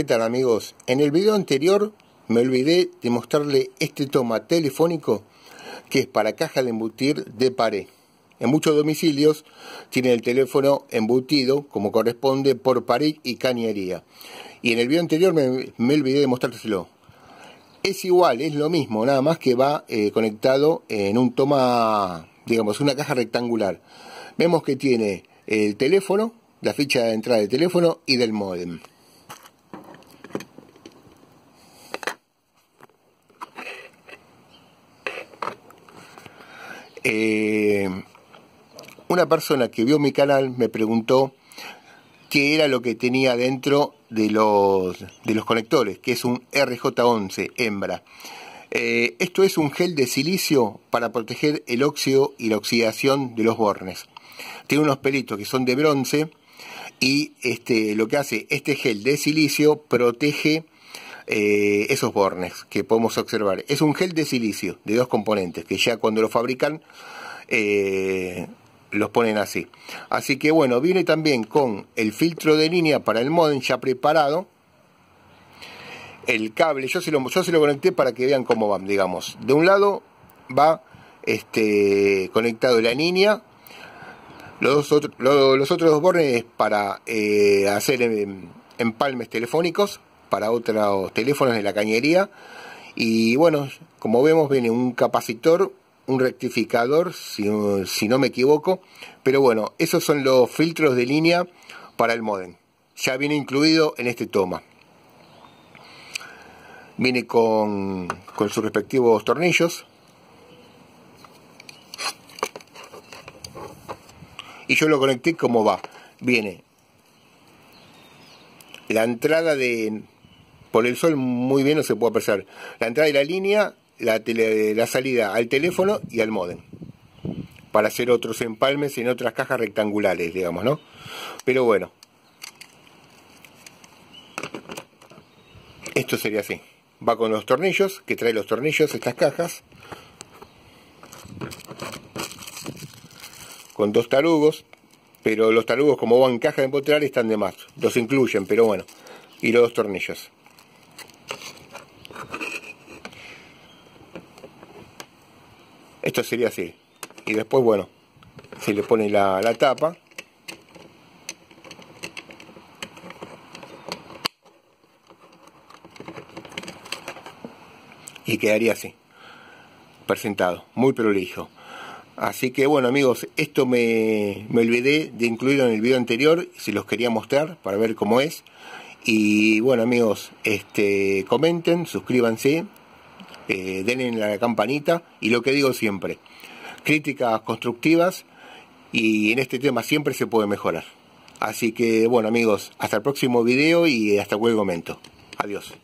¿Qué tal amigos? En el video anterior me olvidé de mostrarle este toma telefónico que es para caja de embutir de pared. En muchos domicilios tiene el teléfono embutido como corresponde por pared y cañería. Y en el video anterior me, olvidé de mostrárselo. Es igual, es lo mismo, nada más que va eh, conectado en un toma, digamos, una caja rectangular. Vemos que tiene el teléfono, la ficha de entrada del teléfono y del modem. Eh, una persona que vio mi canal me preguntó qué era lo que tenía dentro de los, de los conectores, que es un RJ11 hembra. Eh, esto es un gel de silicio para proteger el óxido y la oxidación de los bornes. Tiene unos pelitos que son de bronce y este, lo que hace este gel de silicio protege eh, esos bornes que podemos observar. Es un gel de silicio de dos componentes que ya cuando lo fabrican eh, los ponen así. Así que bueno, viene también con el filtro de línea para el modem ya preparado. El cable, yo se, lo, se lo conecté para que vean cómo van, digamos. De un lado va este, conectado la línea los, los, otros dos bornes para eh, hacer em, empalmes telefónicos para otros teléfonos de la cañería. Y bueno, como vemos viene un capacitor, un rectificador, si, no me equivoco. Pero bueno, esos son los filtros de línea para el modem. Ya viene incluido en este toma. Viene con, con sus respectivos tornillos. y yo lo conecté como va. Viene la entrada de por el sol muy bien no se puede apreciar. La entrada de la línea, la, salida al teléfono y al modem. Para hacer otros empalmes en otras cajas rectangulares, digamos, ¿no? Pero bueno. Esto sería así. Va con los tornillos, que trae los tornillos, estas cajas. Con dos tarugos. Pero los tarugos, como van caja de empotrar, están de más. Los incluyen, pero bueno. Y los dos tornillos. esto sería así y después bueno se le pone la, tapa y quedaría así presentado muy prolijo así que bueno amigos esto me, olvidé de incluirlo en el video anterior si los quería mostrar para ver cómo es y bueno amigos este comenten suscríbanse den eh, denle en la campanita y lo que digo siempre, críticas constructivas y en este tema siempre se puede mejorar. Así que bueno amigos, hasta el próximo video y hasta cualquier momento. Adiós.